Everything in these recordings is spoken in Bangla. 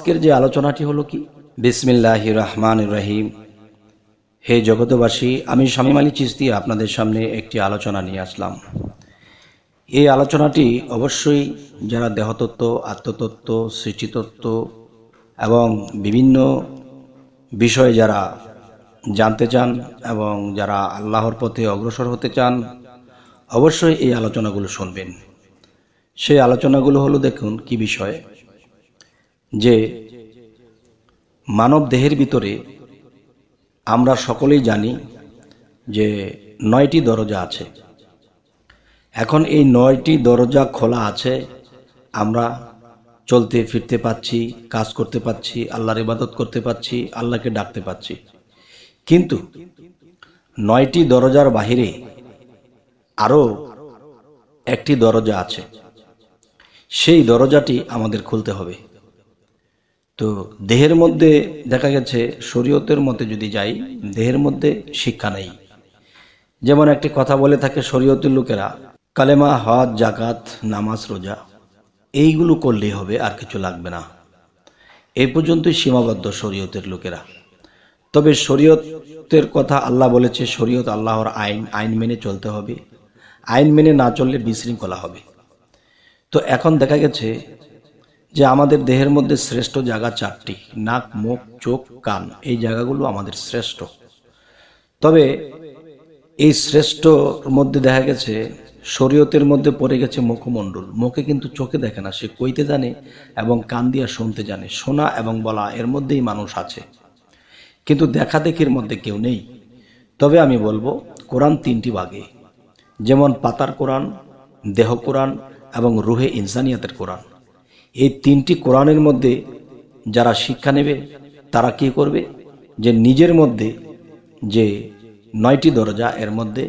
আজকের যে আলোচনাটি হলো কি বিসমিল্লাহ রহমান রহিম হে জগতবাসী আমি স্বামী আলী চিস্তি আপনাদের সামনে একটি আলোচনা নিয়ে আসলাম এই আলোচনাটি অবশ্যই যারা দেহতত্ত্ব আত্মতত্ত্ব সৃষ্টিতত্ত্ব এবং বিভিন্ন বিষয়ে যারা জানতে চান এবং যারা আল্লাহর পথে অগ্রসর হতে চান অবশ্যই এই আলোচনাগুলো শুনবেন সেই আলোচনাগুলো হলো দেখুন কি বিষয় যে মানব দেহের ভিতরে আমরা সকলেই জানি যে নয়টি দরজা আছে এখন এই নয়টি দরজা খোলা আছে আমরা চলতে ফিরতে পাচ্ছি কাজ করতে পাচ্ছি আল্লাহর ইবাদত করতে পাচ্ছি আল্লাহকে ডাকতে পাচ্ছি কিন্তু নয়টি দরজার বাহিরে আরও একটি দরজা আছে সেই দরজাটি আমাদের খুলতে হবে তো দেহের মধ্যে দেখা গেছে শরীয়তের মতে যদি যাই দেহের মধ্যে শিক্ষা নেই যেমন একটি কথা বলে থাকে শরীয়তের লোকেরা কালেমা হাত জাকাত নামাজ রোজা এইগুলো করলেই হবে আর কিছু লাগবে না এই পর্যন্তই সীমাবদ্ধ শরীয়তের লোকেরা তবে শরীয়তের কথা আল্লাহ বলেছে শরীয়ত আল্লাহর আইন আইন মেনে চলতে হবে আইন মেনে না চললে বিশৃঙ্খলা হবে তো এখন দেখা গেছে যে আমাদের দেহের মধ্যে শ্রেষ্ঠ জায়গা চারটি নাক মুখ চোখ কান এই জায়গাগুলো আমাদের শ্রেষ্ঠ তবে এই শ্রেষ্ঠর মধ্যে দেখা গেছে শরীয়তের মধ্যে পড়ে গেছে মুখমণ্ডল মুখে কিন্তু চোখে দেখে না সে কইতে জানে এবং কান দিয়া শুনতে জানে শোনা এবং বলা এর মধ্যেই মানুষ আছে কিন্তু দেখা দেখির মধ্যে কেউ নেই তবে আমি বলবো কোরআন তিনটি বাগে যেমন পাতার কোরআন দেহ কোরআন এবং রুহে ইনসানিয়াতের কোরআন এই তিনটি কোরআনের মধ্যে যারা শিক্ষা নেবে তারা কি করবে যে নিজের মধ্যে যে নয়টি দরজা এর মধ্যে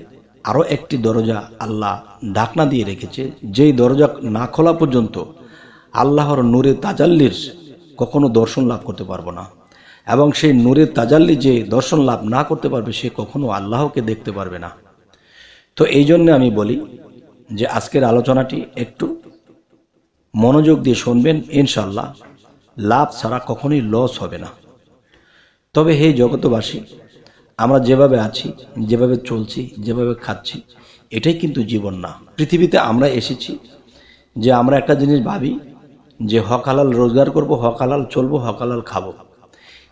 আরও একটি দরজা আল্লাহ ঢাকনা দিয়ে রেখেছে যেই দরজা না খোলা পর্যন্ত আল্লাহর নূরে তাজাল্লির কখনো দর্শন লাভ করতে পারবো না এবং সেই নূরে তাজাল্লি যে দর্শন লাভ না করতে পারবে সে কখনো আল্লাহকে দেখতে পারবে না তো এই জন্য আমি বলি যে আজকের আলোচনাটি একটু মনোযোগ দিয়ে শুনবেন ইনশাল্লাহ লাভ ছাড়া কখনোই লস হবে না তবে হে জগতবাসী আমরা যেভাবে আছি যেভাবে চলছি যেভাবে খাচ্ছি এটাই কিন্তু জীবন না পৃথিবীতে আমরা এসেছি যে আমরা একটা জিনিস ভাবি যে হকালাল রোজগার করব হকালাল চলবো হকালাল খাবো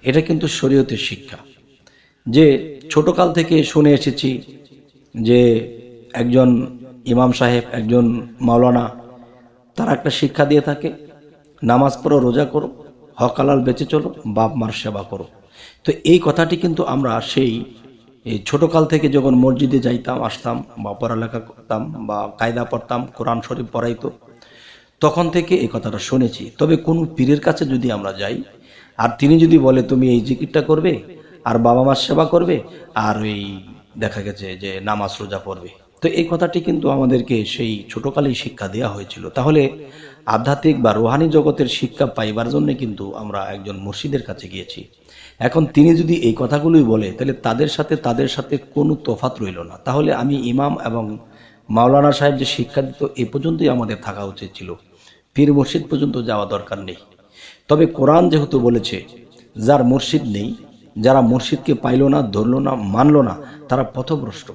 এটা কিন্তু শরীয়তের শিক্ষা যে ছোটকাল থেকে শুনে এসেছি যে একজন ইমাম সাহেব একজন মাওলানা তারা একটা শিক্ষা দিয়ে থাকে নামাজ পড়ো রোজা করো হকালাল বেঁচে চলো বাপ মার সেবা করো তো এই কথাটি কিন্তু আমরা সেই ছোটোকাল থেকে যখন মসজিদে যাইতাম আসতাম বা পড়ালেখা করতাম বা কায়দা পড়তাম কোরআন শরীফ পড়াইতো তখন থেকে এই কথাটা শুনেছি তবে কোন পীরের কাছে যদি আমরা যাই আর তিনি যদি বলে তুমি এই জিকিরটা করবে আর বাবা মার সেবা করবে আর ওই দেখা গেছে যে নামাজ রোজা পড়বে তো এই কথাটি কিন্তু আমাদেরকে সেই ছোটকালেই শিক্ষা দেওয়া হয়েছিল তাহলে আধ্যাত্মিক বা রোহানি জগতের শিক্ষা পাইবার জন্য কিন্তু আমরা একজন মুর্শিদের কাছে গিয়েছি এখন তিনি যদি এই কথাগুলোই বলে তাহলে তাদের সাথে তাদের সাথে কোনো তফাত রইল না তাহলে আমি ইমাম এবং মাওলানা সাহেব যে শিক্ষা দিত এ পর্যন্তই আমাদের থাকা উচিত ছিল পীর মুর্শিদ পর্যন্ত যাওয়া দরকার নেই তবে কোরআন যেহেতু বলেছে যার মুর্শিদ নেই যারা মুর্শিদকে পাইল না ধরল না মানল না তারা পথভ্রষ্ট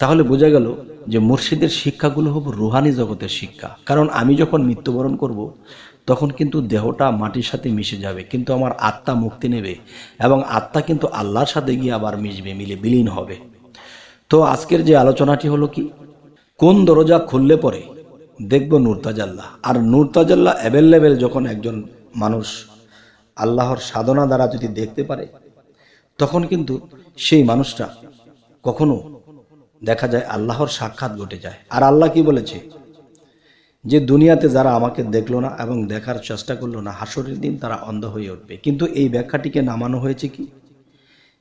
তাহলে বোঝা গেল যে মুর্শিদের শিক্ষাগুলো হব রুহানি জগতের শিক্ষা কারণ আমি যখন মৃত্যুবরণ করব। তখন কিন্তু দেহটা মাটির সাথে মিশে যাবে কিন্তু আমার আত্মা মুক্তি নেবে এবং আত্মা কিন্তু আল্লাহর সাথে গিয়ে আবার মিশবে মিলে বিলীন হবে তো আজকের যে আলোচনাটি হলো কি কোন দরজা খুললে পরে দেখব নূরতাজাল্লাহ আর নূরতাজাল্লাহ অ্যাভেলেবেল যখন একজন মানুষ আল্লাহর সাধনা দ্বারা যদি দেখতে পারে তখন কিন্তু সেই মানুষটা কখনো দেখা যায় আল্লাহর সাক্ষাৎ ঘটে যায় আর আল্লাহ কি বলেছে যে দুনিয়াতে যারা আমাকে দেখলো না এবং দেখার চেষ্টা করলো না হাসরের দিন তারা অন্ধ হয়ে উঠবে কিন্তু এই ব্যাখ্যাটিকে নামানো হয়েছে কি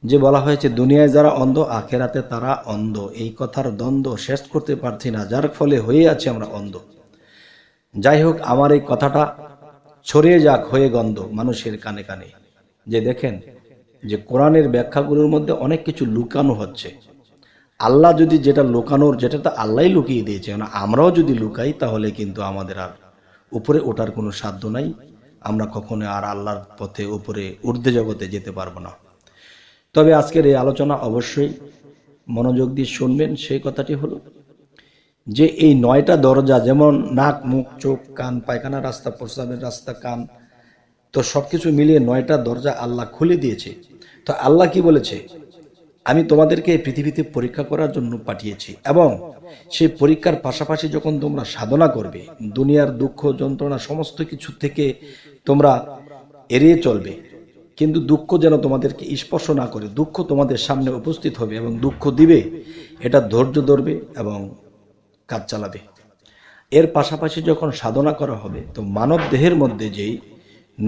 যে বলা হয়েছে দুনিয়ায় যারা অন্ধ আখেরাতে তারা অন্ধ এই কথার দ্বন্দ্ব শেষ করতে পারছি না যার ফলে হয়ে আছে আমরা অন্ধ যাই হোক আমার এই কথাটা ছড়িয়ে যাক হয়ে গন্ধ মানুষের কানে কানে যে দেখেন যে কোরআনের ব্যাখ্যাগুলোর মধ্যে অনেক কিছু লুকানো হচ্ছে আল্লাহ যদি যেটা লুকানোর যেটা তো আল্লাহ লুকিয়ে দিয়েছে মানে আমরাও যদি লুকাই তাহলে কিন্তু আমাদের আর উপরে ওঠার কোনো সাধ্য নাই আমরা কখনো আর আল্লাহর পথে উপরে ঊর্ধ্ব জগতে যেতে পারবো না তবে আজকের এই আলোচনা অবশ্যই মনোযোগ দিয়ে শুনবেন সেই কথাটি হলো যে এই নয়টা দরজা যেমন নাক মুখ চোখ কান পায়খানা রাস্তা প্রস্রাবের রাস্তা কান তো সব কিছু মিলিয়ে নয়টা দরজা আল্লাহ খুলে দিয়েছে তো আল্লাহ কি বলেছে আমি তোমাদেরকে পৃথিবীতে পরীক্ষা করার জন্য পাঠিয়েছি এবং সেই পরীক্ষার পাশাপাশি যখন তোমরা সাধনা করবে দুনিয়ার দুঃখ যন্ত্রণা সমস্ত কিছু থেকে তোমরা এড়িয়ে চলবে কিন্তু দুঃখ যেন তোমাদেরকে স্পর্শ না করে দুঃখ তোমাদের সামনে উপস্থিত হবে এবং দুঃখ দিবে এটা ধৈর্য ধরবে এবং কাজ চালাবে এর পাশাপাশি যখন সাধনা করা হবে তো মানব দেহের মধ্যে যেই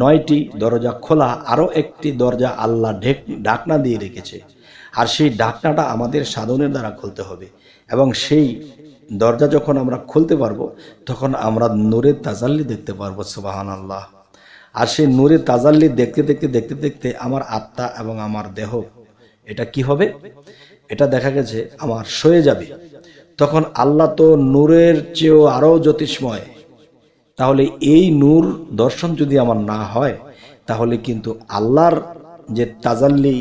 নয়টি দরজা খোলা আরও একটি দরজা আল্লাহ ঢেক ডাকনা দিয়ে রেখেছে আর সেই ঢাকনাটা আমাদের সাধনের দ্বারা খুলতে হবে এবং সেই দরজা যখন আমরা খুলতে পারবো তখন আমরা নূরের তাজাল্লি দেখতে পারবো সুবাহান আল্লাহ আর সেই নূরের তাজাল্লি দেখতে দেখতে দেখতে দেখতে আমার আত্মা এবং আমার দেহ এটা কি হবে এটা দেখা গেছে আমার সয়ে যাবে তখন আল্লাহ তো নূরের চেয়েও আরও জ্যোতিষময় তাহলে এই নূর দর্শন যদি আমার না হয় তাহলে কিন্তু আল্লাহর যে তাজাল্লি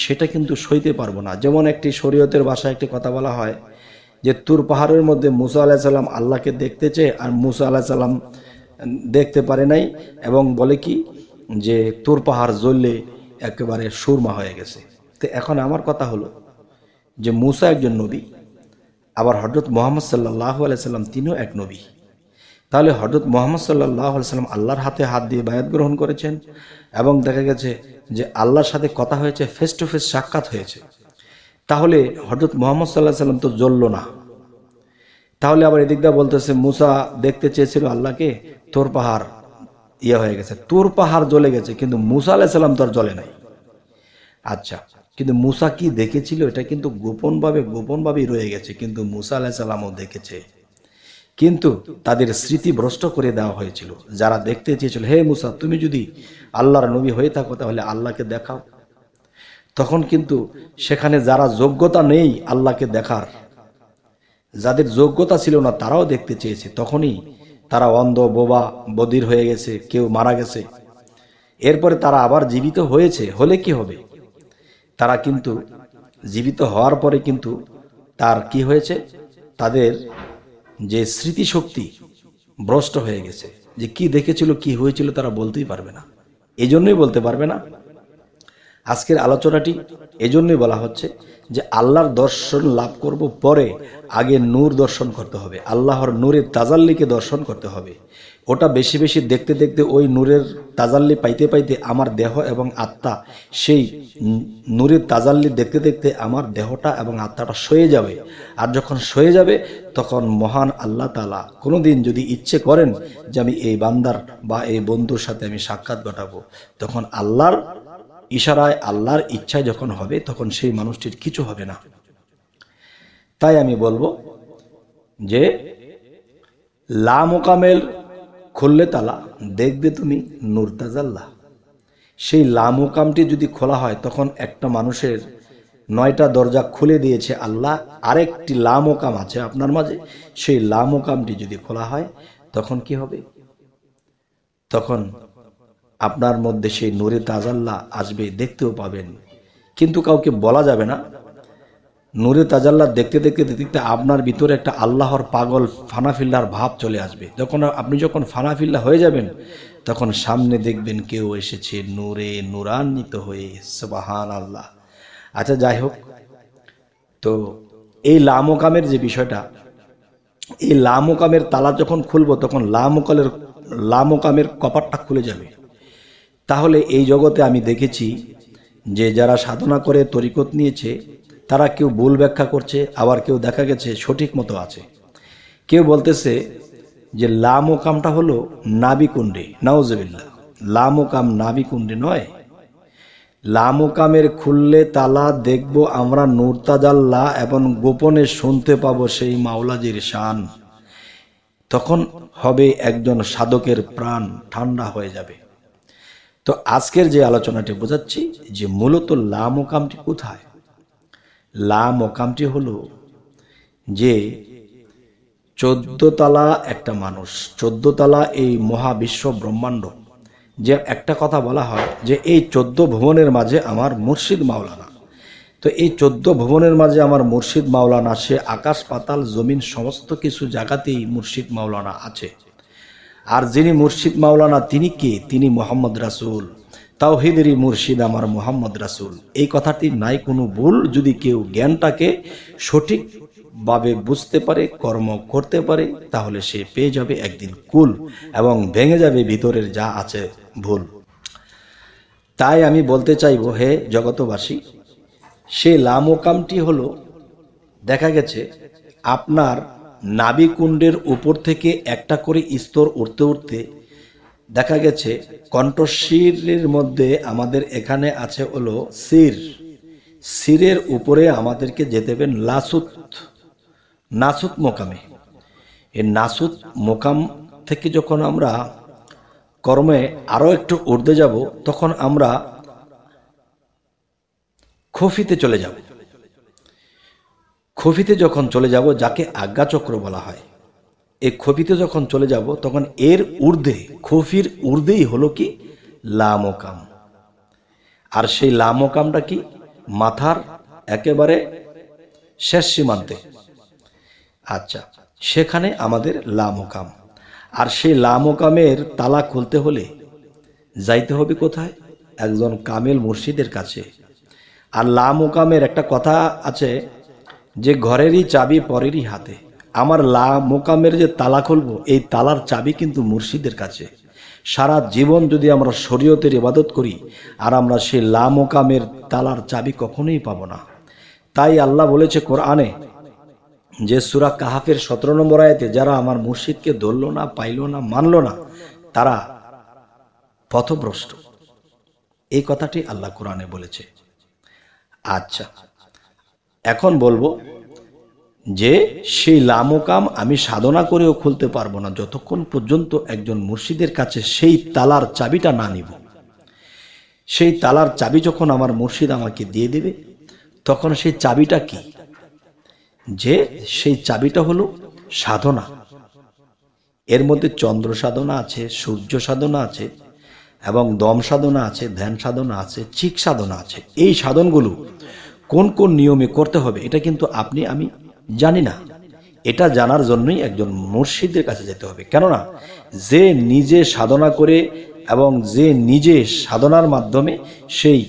সেটা কিন্তু সইতে পারবো না যেমন একটি শরীয়তের ভাষায় একটি কথা বলা হয় যে তুর পাহাড়ের মধ্যে মুসা আলাহিসাল্লাম আল্লাহকে দেখতে চেয়ে আর মুসা সাল্লাম দেখতে পারে নাই এবং বলে কি যে তুর পাহাড় জ্বললে একেবারে সুরমা হয়ে গেছে তো এখন আমার কথা হলো যে মুসা একজন নবী আবার হজরত মোহাম্মদ সাল্লাহ আলাইসাল্লাম তিনিও এক নবী তাহলে হজরত মোহাম্মদ সাল্লাহ সাল্লাম আল্লাহর হাতে হাত দিয়ে বায়াত গ্রহণ করেছেন এবং দেখা গেছে যে আল্লাহর সাথে কথা হয়েছে ফেস টু ফেস সাক্ষাৎ হয়েছে তাহলে হজরত মোহাম্মদ সাল্লাহ সাল্লাম তো জ্বলল না তাহলে আবার এদিকটা বলতেছে মুসা দেখতে চেয়েছিল আল্লাহকে তোর পাহাড় ইয়ে হয়ে গেছে তোর পাহাড় জ্বলে গেছে কিন্তু মুসা আল্লাহ সাল্লাম তো আর জ্বলে নাই আচ্ছা কিন্তু মুসা কি দেখেছিল এটা কিন্তু গোপনভাবে গোপনভাবেই রয়ে গেছে কিন্তু মুসা আল্লাহ সাল্লামও দেখেছে কিন্তু তাদের স্মৃতি ভ্রষ্ট করে দেওয়া হয়েছিল যারা দেখতে চেয়েছিল হে মুসা তুমি যদি আল্লাহর নবী হয়ে থাকো তাহলে আল্লাহকে দেখাও তখন কিন্তু সেখানে যারা যোগ্যতা নেই আল্লাহকে দেখার যাদের যোগ্যতা ছিল না তারাও দেখতে চেয়েছে তখনই তারা অন্ধ বোবা বদির হয়ে গেছে কেউ মারা গেছে এরপরে তারা আবার জীবিত হয়েছে হলে কি হবে তারা কিন্তু জীবিত হওয়ার পরে কিন্তু তার কি হয়েছে তাদের যে স্মৃতিশক্তি ভ্রষ্ট হয়ে গেছে যে কি দেখেছিল কি হয়েছিল তারা বলতেই পারবে না এজন্যই বলতে পারবে না আজকের আলোচনাটি এজন্যই বলা হচ্ছে যে আল্লাহর দর্শন লাভ করব পরে আগে নূর দর্শন করতে হবে আল্লাহর নূরের তাজাল্লিকে দর্শন করতে হবে ওটা বেশি বেশি দেখতে দেখতে ওই নূরের তাজাল্লি পাইতে পাইতে আমার দেহ এবং আত্মা সেই নূরের তাজাল্লি দেখতে দেখতে আমার দেহটা এবং আত্মাটা সয়ে যাবে আর যখন সয়ে যাবে তখন মহান আল্লাহ তালা কোনো দিন যদি ইচ্ছে করেন যে আমি এই বান্দার বা এই বন্ধুর সাথে আমি সাক্ষাৎ ঘটাবো তখন আল্লাহর ইশারায় আল্লাহর ইচ্ছায় যখন হবে তখন সেই মানুষটির কিছু হবে না তাই আমি বলবো যে লা মোকামেল খুললে তালা দেখবে তুমি নুরতাজাল্লা সেই লামোকামটি যদি খোলা হয় তখন একটা মানুষের নয়টা দরজা খুলে দিয়েছে আল্লাহ আরেকটি লামোকাম আছে আপনার মাঝে সেই লামোকামটি যদি খোলা হয় তখন কি হবে তখন আপনার মধ্যে সেই নূরে তাজাল্লাহ আসবে দেখতেও পাবেন কিন্তু কাউকে বলা যাবে না নূরে তাজাল্লা দেখতে দেখতে দেখতে আপনার ভিতরে একটা আল্লাহর পাগল ফানাফিল্লার ভাব চলে আসবে যখন আপনি যখন ফানাফিল্লা হয়ে যাবেন তখন সামনে দেখবেন কেউ এসেছে নূরে নূরান্বিত হয়ে সবাহান আল্লাহ আচ্ছা যাই হোক তো এই লামোকামের যে বিষয়টা এই লামোকামের তালা যখন খুলবো তখন লামোকালের লামোকামের কপাটটা খুলে যাবে তাহলে এই জগতে আমি দেখেছি যে যারা সাধনা করে তরিকত নিয়েছে তারা কেউ ভুল ব্যাখ্যা করছে আবার কেউ দেখা গেছে সঠিক মতো আছে কেউ বলতেছে যে কামটা হলো নাবিকুণ্ডে নাওজবিল্লা লামোকাম নাবিকুণ্ডে নয় লামোকামের খুললে তালা দেখব আমরা নুরতাজাল্লা এবং গোপনে শুনতে পাব সেই মাওলাজির শান তখন হবে একজন সাধকের প্রাণ ঠান্ডা হয়ে যাবে তো আজকের যে আলোচনাটি বোঝাচ্ছি যে মূলত কামটি কোথায় লা মোকামটি হল যে তালা একটা মানুষ তালা এই মহাবিশ্ব ব্রহ্মাণ্ড যে একটা কথা বলা হয় যে এই চোদ্দ ভুবনের মাঝে আমার মুর্শিদ মাওলানা তো এই চোদ্দ ভুবনের মাঝে আমার মুর্শিদ মাওলানা সে আকাশ পাতাল জমিন সমস্ত কিছু জায়গাতেই মুর্শিদ মাওলানা আছে আর যিনি মুর্শিদ মাওলানা তিনি কে তিনি মোহাম্মদ রাসুল তাওহিদেরই মুর্শিদ আমার মোহাম্মদ রাসুল এই কথাটি নাই কোনো ভুল যদি কেউ জ্ঞানটাকে সঠিকভাবে বুঝতে পারে কর্ম করতে পারে তাহলে সে পেয়ে যাবে একদিন কুল এবং ভেঙে যাবে ভিতরের যা আছে ভুল তাই আমি বলতে চাইব হে জগতবাসী সে লামোকামটি হলো দেখা গেছে আপনার নাবিকুণ্ডের উপর থেকে একটা করে স্তর উঠতে উঠতে দেখা গেছে কণ্ঠশিরের মধ্যে আমাদের এখানে আছে হলো সির সিরের উপরে আমাদেরকে যেতে হবে লাসুত নাসুত মোকামে এই নাসুত মোকাম থেকে যখন আমরা কর্মে আরও একটু উর্দে যাব তখন আমরা খফিতে চলে যাব খফিতে যখন চলে যাব যাকে আজ্ঞাচক্র বলা হয় এই ক্ষতিতে যখন চলে যাব তখন এর ঊর্ধ্বে খফির ঊর্ধ্বেই হলো কি লামকাম আর সেই লামকামটা কি মাথার একেবারে শেষ সীমান্তে আচ্ছা সেখানে আমাদের লামকাম আর সেই লামকামের তালা খুলতে হলে যাইতে হবে কোথায় একজন কামেল মুর্শিদের কাছে আর লামকামের একটা কথা আছে যে ঘরেরই চাবি পরেরই হাতে আমার লা মোকামের যে তালা খুলবো এই তালার চাবি কিন্তু মুর্শিদের কাছে সারা জীবন যদি আমরা শরীয়তের ইবাদত করি আর আমরা সেই লা মোকামের তালার চাবি কখনোই পাব না তাই আল্লাহ বলেছে কোরআনে যে সুরা কাহাফের সতেরো নম্বর আয়তে যারা আমার মুর্শিদকে ধরল না পাইল না মানল না তারা পথভ্রষ্ট এই কথাটি আল্লাহ কোরআনে বলেছে আচ্ছা এখন বলবো যে সেই লামোকাম আমি সাধনা করেও খুলতে পারবো না যতক্ষণ পর্যন্ত একজন মুর্শিদের কাছে সেই তালার চাবিটা না নিব সেই তালার চাবি যখন আমার মুর্শিদ আমাকে দিয়ে দেবে তখন সেই চাবিটা কি যে সেই চাবিটা হলো সাধনা এর মধ্যে চন্দ্র সাধনা আছে সূর্য সাধনা আছে এবং দম সাধনা আছে ধ্যান সাধনা আছে চিক সাধনা আছে এই সাধনগুলো কোন কোন নিয়মে করতে হবে এটা কিন্তু আপনি আমি জানি না এটা জানার জন্যই একজন মুর্শিদের কাছে যেতে হবে কেননা যে নিজে সাধনা করে এবং যে নিজে সাধনার মাধ্যমে সেই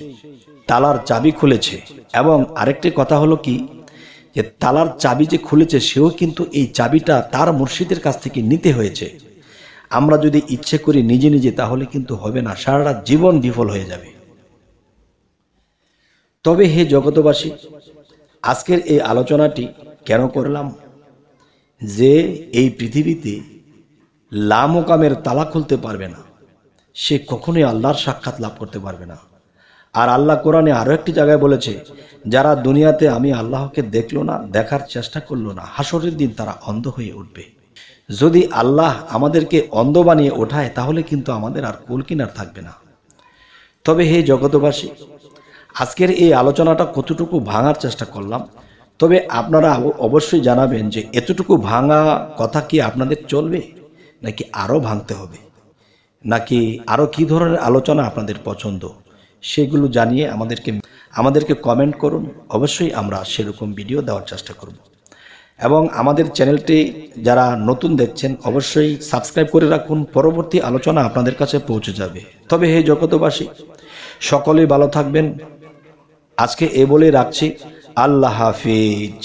তালার চাবি খুলেছে এবং আরেকটি কথা হলো কি যে তালার চাবি যে খুলেছে সেও কিন্তু এই চাবিটা তার মুর্শিদের কাছ থেকে নিতে হয়েছে আমরা যদি ইচ্ছে করি নিজে নিজে তাহলে কিন্তু হবে না সারা জীবন বিফল হয়ে যাবে তবে হে জগতবাসী আজকের এই আলোচনাটি কেন করলাম যে এই পৃথিবীতে লামোকামের তালা খুলতে পারবে না সে কখনোই আল্লাহর সাক্ষাৎ লাভ করতে পারবে না আর আল্লাহ কোরআনে আরও একটি জায়গায় বলেছে যারা দুনিয়াতে আমি আল্লাহকে দেখল না দেখার চেষ্টা করলো না হাসরের দিন তারা অন্ধ হয়ে উঠবে যদি আল্লাহ আমাদেরকে অন্ধ বানিয়ে ওঠায় তাহলে কিন্তু আমাদের আর কুলকিনার কিনার থাকবে না তবে হে জগতবাসী আজকের এই আলোচনাটা কতটুকু ভাঙার চেষ্টা করলাম তবে আপনারা অবশ্যই জানাবেন যে এতটুকু ভাঙা কথা কি আপনাদের চলবে নাকি আরও ভাঙতে হবে নাকি আরও কি ধরনের আলোচনা আপনাদের পছন্দ সেগুলো জানিয়ে আমাদেরকে আমাদেরকে কমেন্ট করুন অবশ্যই আমরা সেরকম ভিডিও দেওয়ার চেষ্টা করব এবং আমাদের চ্যানেলটি যারা নতুন দেখছেন অবশ্যই সাবস্ক্রাইব করে রাখুন পরবর্তী আলোচনা আপনাদের কাছে পৌঁছে যাবে তবে হে জগতবাসী সকলেই ভালো থাকবেন আজকে এ বলে রাখছি আল্লাহ হাফিজ